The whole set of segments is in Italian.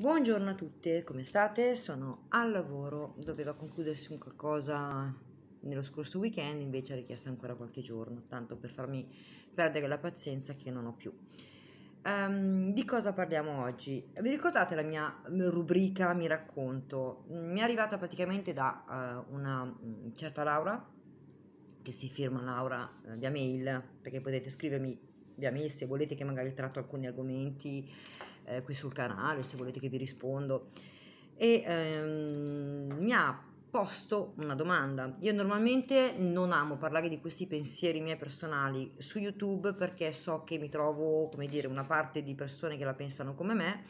Buongiorno a tutte, come state? Sono al lavoro, doveva concludersi un qualcosa nello scorso weekend, invece ha richiesto ancora qualche giorno, tanto per farmi perdere la pazienza che non ho più. Um, di cosa parliamo oggi? Vi ricordate la mia rubrica Mi racconto? Mi è arrivata praticamente da uh, una mm, certa Laura, che si firma Laura uh, via mail, perché potete scrivermi via mail se volete che magari tratto alcuni argomenti eh, qui sul canale se volete che vi rispondo e ehm, mi ha posto una domanda. Io normalmente non amo parlare di questi pensieri miei personali su YouTube perché so che mi trovo, come dire, una parte di persone che la pensano come me,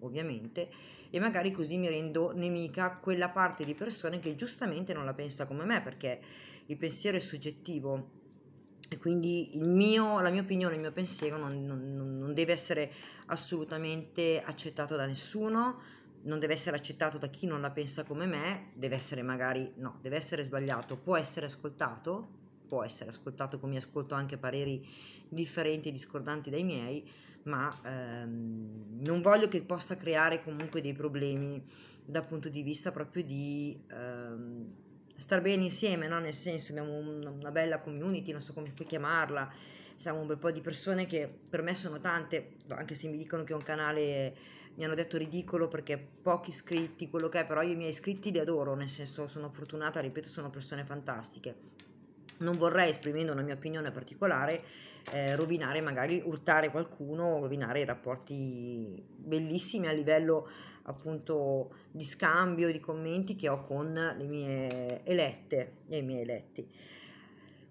ovviamente, e magari così mi rendo nemica quella parte di persone che giustamente non la pensa come me perché il pensiero è soggettivo e quindi mio, la mia opinione, il mio pensiero non, non, non deve essere assolutamente accettato da nessuno, non deve essere accettato da chi non la pensa come me, deve essere magari, no, deve essere sbagliato, può essere ascoltato, può essere ascoltato come ascolto anche pareri differenti e discordanti dai miei, ma ehm, non voglio che possa creare comunque dei problemi dal punto di vista proprio di ehm, star bene insieme, no? nel senso abbiamo una bella community, non so come puoi chiamarla, siamo un bel po' di persone che per me sono tante, anche se mi dicono che è un canale, mi hanno detto ridicolo perché pochi iscritti, quello che è, però io i miei iscritti li adoro, nel senso sono fortunata, ripeto, sono persone fantastiche. Non vorrei, esprimendo una mia opinione particolare, eh, rovinare, magari urtare qualcuno, rovinare i rapporti bellissimi a livello appunto di scambio di commenti che ho con le mie elette e i miei eletti.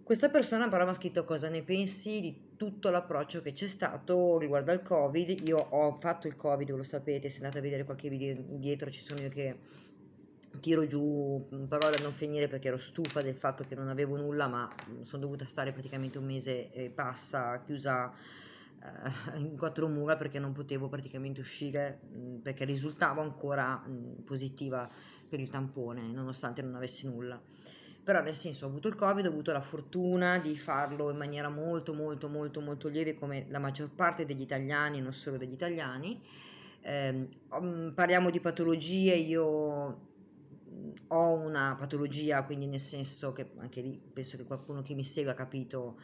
Questa persona però mi ha scritto cosa ne pensi di tutto l'approccio che c'è stato riguardo al Covid. Io ho fatto il Covid, lo sapete, se andate a vedere qualche video dietro ci sono io che tiro giù mm, parole a non finire perché ero stufa del fatto che non avevo nulla, ma mm, sono dovuta stare praticamente un mese e passa chiusa eh, in quattro mura perché non potevo praticamente uscire mm, perché risultavo ancora mm, positiva per il tampone nonostante non avessi nulla però nel senso ho avuto il covid ho avuto la fortuna di farlo in maniera molto molto molto molto lieve come la maggior parte degli italiani non solo degli italiani eh, parliamo di patologie io ho una patologia quindi nel senso che anche lì penso che qualcuno che mi segue ha capito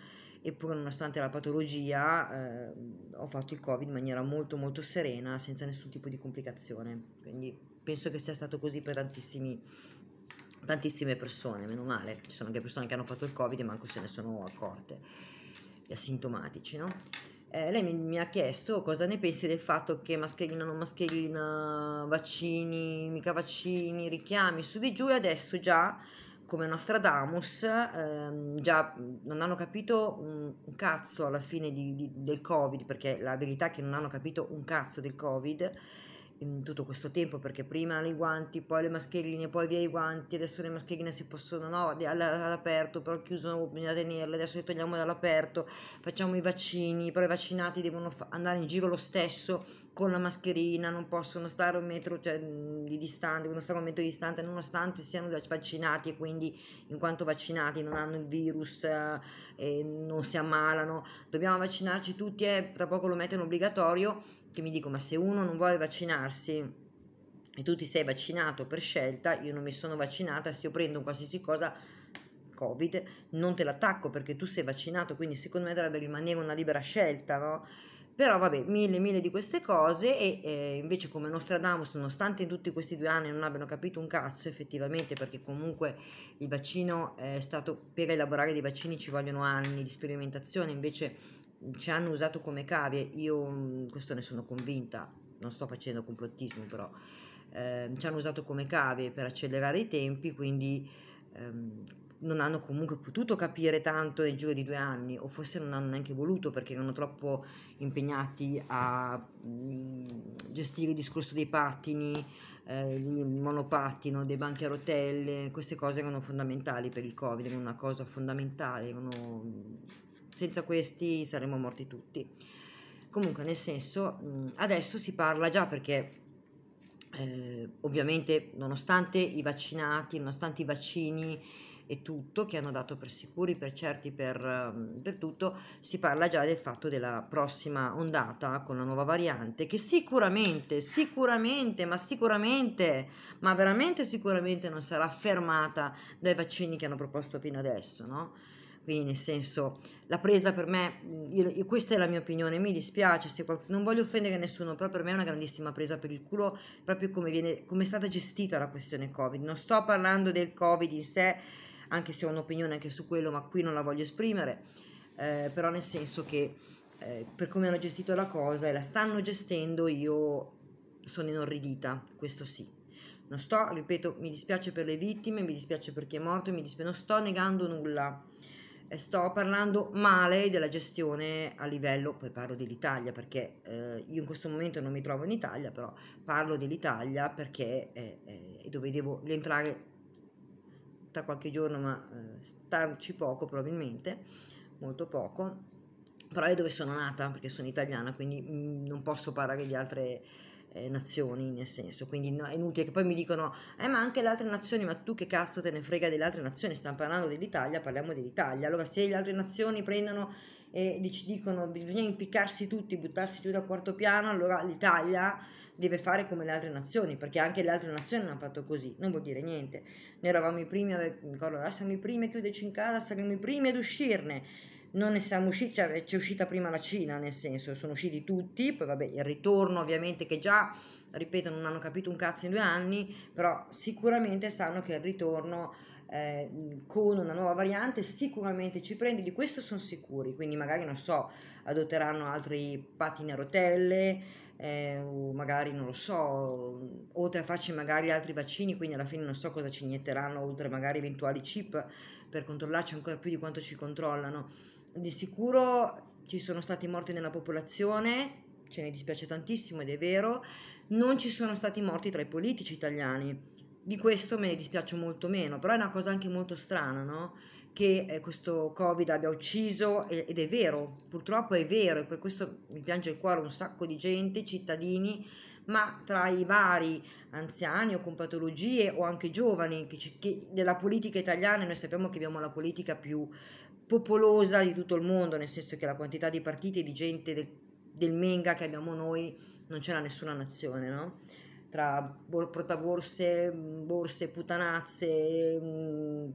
eppure nonostante la patologia eh, ho fatto il covid in maniera molto molto serena senza nessun tipo di complicazione quindi penso che sia stato così per tantissime persone meno male ci sono anche persone che hanno fatto il covid e manco se ne sono accorte gli asintomatici no? Eh, lei mi, mi, ha chiesto cosa ne pensi del fatto che mascherina, non mascherina, vaccini, mica vaccini, richiami su di giù e adesso già come Nostradamus ehm, già mhmm, non hanno capito un, cazzo alla fine di, di, del Covid, perché la verità è che non hanno capito un cazzo del Covid in tutto questo tempo perché prima i guanti, poi le mascherine, poi via i guanti, adesso le mascherine si possono no, all'aperto, però chiuso bisogna tenerle, adesso le togliamo dall'aperto, facciamo i vaccini, però i vaccinati devono andare in giro lo stesso con la mascherina, non possono stare un metro cioè, di distante, devono stare un metro di distanza nonostante siano vaccinati e quindi in quanto vaccinati non hanno il virus eh, non si ammalano, dobbiamo vaccinarci tutti e tra poco lo mettono obbligatorio che mi dico ma se uno non vuole vaccinarsi e tu ti sei vaccinato per scelta, io non mi sono vaccinata, se io prendo qualsiasi cosa Covid, non te l'attacco perché tu sei vaccinato, quindi secondo me dovrebbe rimanere una libera scelta, no? Però vabbè, mille mille di queste cose e eh, invece come Nostradamus, nonostante in tutti questi due anni non abbiano capito un cazzo effettivamente, perché comunque il vaccino è stato, per elaborare dei vaccini ci vogliono anni di sperimentazione, invece ci hanno usato come cavie, io mm, questo ne sono convinta, non sto facendo complottismo però, eh, ci hanno usato come cavie per accelerare i tempi, quindi ehm, non hanno comunque potuto capire tanto nel giro di due anni o forse non hanno neanche voluto perché erano troppo impegnati a mh, mm, gestire il discorso dei pattini, eh, il monopattino, dei banchi a rotelle, queste cose erano fondamentali per il Covid, erano una cosa fondamentale, erano senza questi saremmo morti tutti. Comunque, nel senso, mm, adesso si parla già perché eh, ovviamente nonostante i vaccinati, nonostante i vaccini e tutto che hanno dato per sicuri, per certi, per, mm, per tutto, si parla già del fatto della prossima ondata con la nuova variante che sicuramente, sicuramente, ma sicuramente, ma veramente sicuramente non sarà fermata dai vaccini che hanno proposto fino adesso, no? Quindi nel senso la presa per me, io, io, questa è la mia opinione, mi dispiace, se qualcuno, non voglio offendere nessuno, però per me è una grandissima presa per il culo, proprio come, viene, come è stata gestita la questione Covid. Non sto parlando del Covid in sé, anche se ho un'opinione anche su quello, ma qui non la voglio esprimere, eh, però nel senso che eh, per come hanno gestito la cosa e la stanno gestendo io sono inorridita, questo sì. Non sto, ripeto, mi dispiace per le vittime, mi dispiace per chi è morto, mi dispiace, non sto negando nulla sto parlando male della gestione a livello, poi parlo dell'Italia perché eh, io in questo momento non mi trovo in Italia, però parlo dell'Italia perché è, eh, è eh, dove devo rientrare tra qualche giorno, ma eh, starci poco probabilmente, molto poco, però è dove sono nata perché sono italiana, quindi mh, mm, non posso parlare di altre eh, nazioni, nel senso, quindi no, è inutile che poi mi dicono, eh ma anche le altre nazioni, ma tu che cazzo te ne frega delle altre nazioni, stiamo parlando dell'Italia, parliamo dell'Italia, allora se le altre nazioni prendono e ci dicono bisogna impiccarsi tutti, buttarsi giù da quarto piano, allora l'Italia deve fare come le altre nazioni, perché anche le altre nazioni hanno fatto così, non vuol dire niente. Noi eravamo i primi, a, mi ricordo, ah, siamo i primi a chiuderci in casa, saremo i primi ad uscirne non ne siamo usciti, cioè c'è uscita prima la Cina, nel senso sono usciti tutti, poi vabbè il ritorno ovviamente che già, ripeto, non hanno capito un cazzo in due anni, però sicuramente sanno che il ritorno eh, con una nuova variante sicuramente ci prende, di questo sono sicuri, quindi magari non so, adotteranno altri patini a rotelle, eh, o magari non lo so, oltre a farci magari altri vaccini, quindi alla fine non so cosa ci inietteranno, oltre magari eventuali chip per controllarci ancora più di quanto ci controllano di sicuro ci sono stati morti nella popolazione, ce ne dispiace tantissimo ed è vero, non ci sono stati morti tra i politici italiani. Di questo me ne dispiace molto meno, però è una cosa anche molto strana, no? Che eh, questo Covid abbia ucciso, ed è vero, purtroppo è vero, e per questo mi piange il cuore un sacco di gente, cittadini, ma tra i vari anziani o con patologie o anche giovani che, che della politica italiana noi sappiamo che abbiamo la politica più popolosa di tutto il mondo, nel senso che la quantità di partiti e di gente del, del Menga che abbiamo noi non c'era nessuna nazione, no? Tra protaborse, borse, putanazze,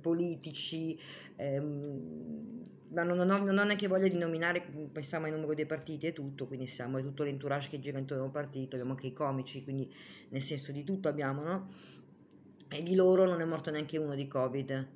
politici, ehm, ma non, non, ho, non, ho, neanche voglia di nominare, pensiamo ai numeri dei partiti e tutto, quindi siamo, è tutto l'entourage che gira intorno a un partito, abbiamo anche i comici, quindi nel senso di tutto abbiamo, no? E di loro non è morto neanche uno di Covid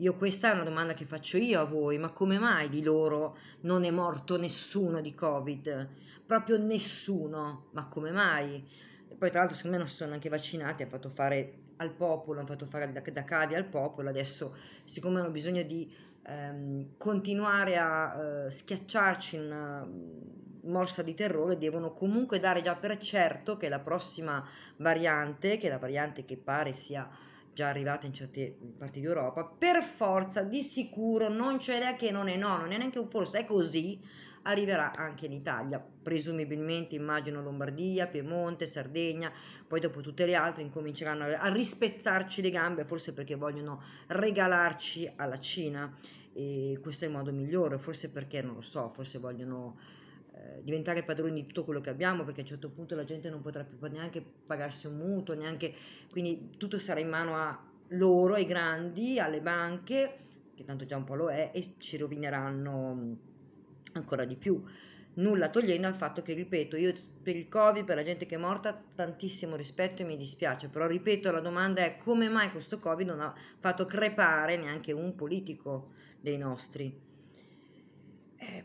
io questa è una domanda che faccio io a voi, ma come mai di loro non è morto nessuno di Covid? Proprio nessuno, ma come mai? E poi tra l'altro secondo me non sono anche vaccinati, hanno fatto fare al popolo, hanno fatto fare da, da cavi al popolo, adesso siccome hanno bisogno di ehm, continuare a eh, schiacciarci in una mm, morsa di terrore, devono comunque dare già per certo che la prossima variante, che è la variante che pare sia già arrivate in certe parti d'Europa, per forza di sicuro non c'è idea che non è no, non è neanche un forse, è così, arriverà anche in Italia, presumibilmente immagino Lombardia, Piemonte, Sardegna, poi dopo tutte le altre incominceranno a rispezzarci le gambe, forse perché vogliono regalarci alla Cina e questo è il modo migliore, forse perché non lo so, forse vogliono diventare padroni di tutto quello che abbiamo, perché a un certo punto la gente non potrà più neanche pagarsi un mutuo, neanche, quindi tutto sarà in mano a loro, ai grandi, alle banche, che tanto già un po' lo è, e ci rovineranno mm, ancora di più. Nulla togliendo al fatto che, ripeto, io per il Covid, per la gente che è morta, tantissimo rispetto e mi dispiace, però ripeto, la domanda è come mai questo Covid non ha fatto crepare neanche un politico dei nostri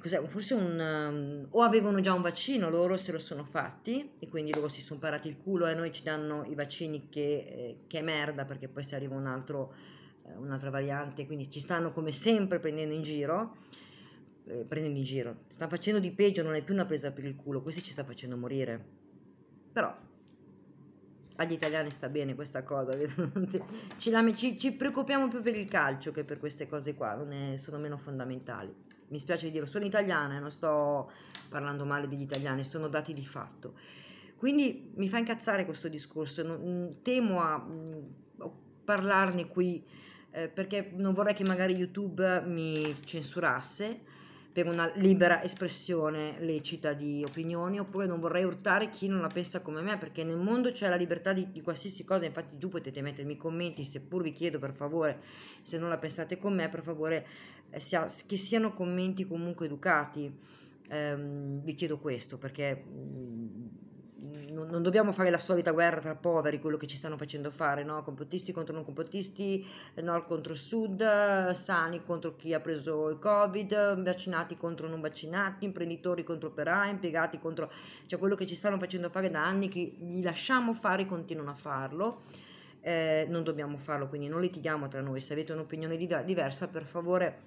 cos'è, forse un, um, o avevano già un vaccino loro se lo sono fatti e quindi loro si sono parati il culo e eh, noi ci danno i vaccini che, eh, che è merda perché poi se arriva un altro, eh, un'altra variante, quindi ci stanno come sempre prendendo in giro, eh, prendendo in giro, stanno facendo di peggio, non è più una presa per il culo, questo ci sta facendo morire, però agli italiani sta bene questa cosa, ci, ci, ci preoccupiamo più per il calcio che per queste cose qua, sono meno fondamentali mi spiace dirlo, sono italiana e non sto parlando male degli italiani, sono dati di fatto. Quindi mi fa incazzare questo discorso, non, mm, temo a, a mm, parlarne qui eh, perché non vorrei che magari YouTube mi censurasse per una libera espressione lecita di opinioni, oppure non vorrei urtare chi non la pensa come me, perché nel mondo c'è la libertà di, di, qualsiasi cosa, infatti giù potete mettermi i commenti, seppur vi chiedo per favore, se non la pensate con me, per favore eh, sia, che siano commenti comunque educati. Ehm, vi chiedo questo perché mm, non, non, dobbiamo fare la solita guerra tra poveri, quello che ci stanno facendo fare, no? complottisti contro non complottisti, nord contro sud, sani contro chi ha preso il covid, vaccinati contro non vaccinati, imprenditori contro operai, impiegati contro... cioè quello che ci stanno facendo fare da anni che gli lasciamo fare e continuano a farlo. Eh, non dobbiamo farlo, quindi non litighiamo tra noi. Se avete un'opinione div diversa, per favore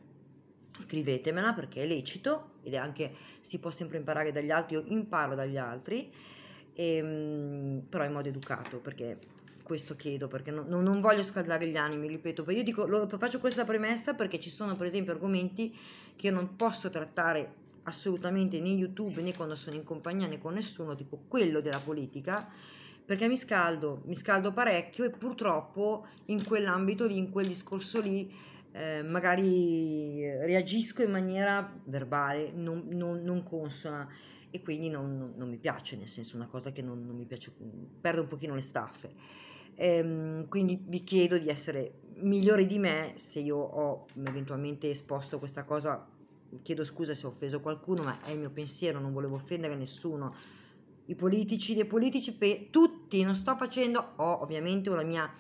scrivetemela perché è lecito ed è anche si può sempre imparare dagli altri, io imparo dagli altri, e, ehm, però in modo educato perché questo chiedo perché no, non voglio scaldare gli animi, ripeto, io dico, lo, faccio questa premessa perché ci sono per esempio argomenti che io non posso trattare assolutamente né YouTube né quando sono in compagnia né con nessuno, tipo quello della politica, perché mi scaldo, mi scaldo parecchio e purtroppo in quell'ambito lì, in quel discorso lì, eh, magari reagisco in maniera verbale non, non, non consona e quindi non, non, mi piace, nel senso una cosa che non, mi piace, perdo un pochino le staffe. Ehm, quindi vi chiedo di essere migliori di me se io ho eventualmente esposto questa cosa, chiedo scusa se ho offeso qualcuno, ma è il mio pensiero, non volevo offendere nessuno. I politici, dei politici, tutti, non sto facendo, ho ovviamente una mia...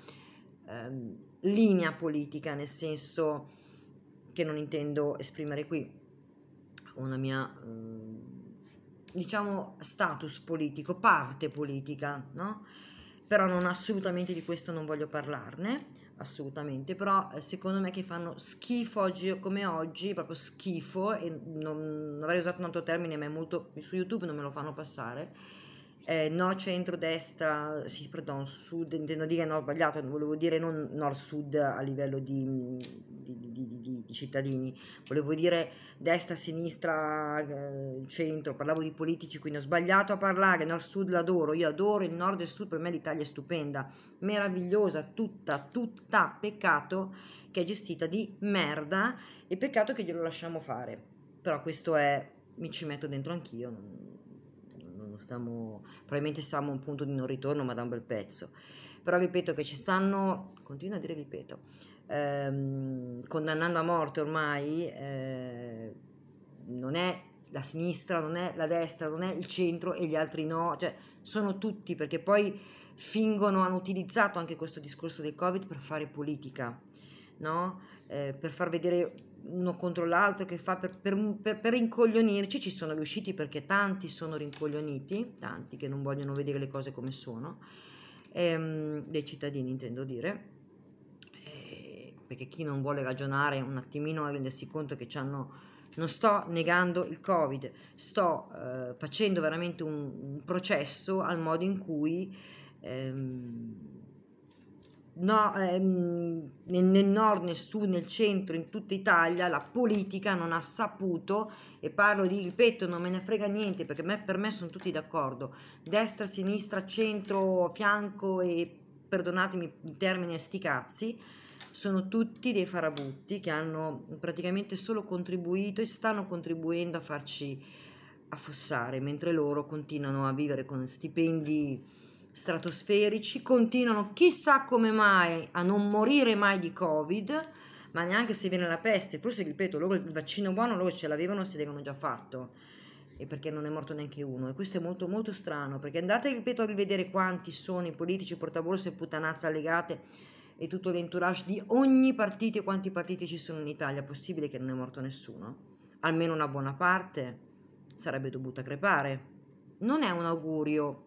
Ehm, linea politica, nel senso che non intendo esprimere qui una mia, eh, diciamo, status politico, parte politica, no? Però non assolutamente di questo non voglio parlarne, assolutamente, però eh, secondo me che fanno schifo oggi come oggi, proprio schifo, e non, non avrei usato un altro termine, ma è molto, su YouTube non me lo fanno passare, eh, nord centro-destra, sì, perdon, sud, intendo dire nord sbagliato, volevo dire non nord-sud a livello mm, di, di, di, di cittadini, volevo dire destra-sinistra, eh, centro, parlavo di politici, quindi ho sbagliato a parlare, nord-sud l'adoro, io adoro il nord e il sud, per me l'Italia è stupenda, meravigliosa, tutta, tutta, peccato che è gestita di merda e peccato che glielo lasciamo fare, però questo è, mi ci metto dentro anch'io, non stiamo, probabilmente siamo a un punto di non ritorno, ma da un bel pezzo. Però ripeto che ci stanno, continuo a dire ripeto, ehm, condannando a morte ormai, eh, non è la sinistra, non è la destra, non è il centro e gli altri no, cioè sono tutti perché poi fingono, hanno utilizzato anche questo discorso del Covid per fare politica, no? Eh, per far vedere uno contro l'altro che fa per, per, per, per, rincoglionirci, ci sono riusciti perché tanti sono rincoglioniti, tanti che non vogliono vedere le cose come sono, ehm, dei cittadini intendo dire, eh, perché chi non vuole ragionare un attimino a rendersi conto che ci hanno... Non sto negando il Covid, sto eh, facendo veramente un, un, processo al modo in cui... Ehm, no, ehm, nel, nel, nord, nel sud, nel centro, in tutta Italia, la politica non ha saputo, e parlo di, ripeto, non me ne frega niente, perché me, per me sono tutti d'accordo, destra, sinistra, centro, fianco e, perdonatemi il termini, sti cazzi, sono tutti dei farabutti che hanno praticamente solo contribuito e stanno contribuendo a farci affossare, mentre loro continuano a vivere con stipendi stratosferici, continuano chissà come mai a non morire mai di Covid, ma neanche se viene la peste, forse ripeto, loro il vaccino buono loro ce l'avevano se l'avevano già fatto e perché non è morto neanche uno e questo è molto molto strano perché andate ripeto a rivedere quanti sono i politici portaborse e puttanazza legate e tutto l'entourage di ogni partito e quanti partiti ci sono in Italia possibile che non è morto nessuno almeno una buona parte sarebbe dovuta crepare non è un augurio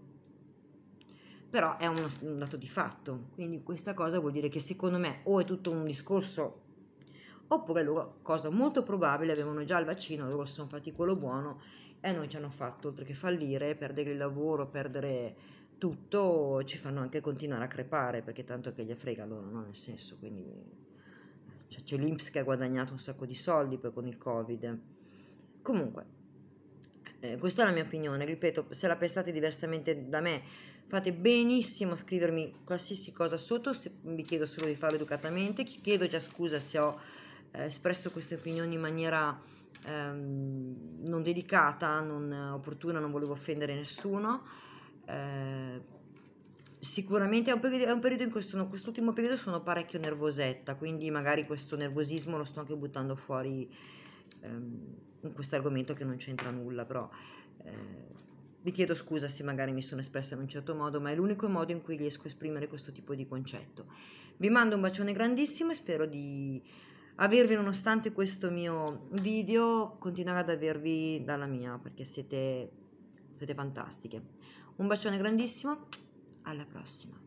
però è un dato di fatto, quindi questa cosa vuol dire che secondo me o è tutto un discorso oppure loro, cosa molto probabile, avevano già il vaccino, loro si sono fatti quello buono e noi ci hanno fatto, oltre che fallire, perdere il lavoro, perdere tutto, ci fanno anche continuare a crepare, perché tanto che gli frega loro, non Nel senso, quindi... Cioè, c'è l'Inps che ha guadagnato un sacco di soldi poi con il Covid. Comunque, eh, questa è la mia opinione, ripeto, se la pensate diversamente da me Fate benissimo a scrivermi qualsiasi cosa sotto, se, vi chiedo solo di farlo educatamente, chiedo già scusa se ho eh, espresso queste opinioni in maniera ehm, non dedicata, non opportuna, non volevo offendere nessuno. Eh, sicuramente è un, periodo, è un periodo, in cui sono, quest'ultimo periodo sono parecchio nervosetta, quindi magari questo nervosismo lo sto anche buttando fuori ehm, in questo argomento che non c'entra nulla, però eh, vi chiedo scusa se magari mi sono espressa in un certo modo, ma è l'unico modo in cui riesco a esprimere questo tipo di concetto. Vi mando un bacione grandissimo e spero di avervi, nonostante questo mio video, continuare ad avervi dalla mia, perché siete, siete fantastiche. Un bacione grandissimo, alla prossima.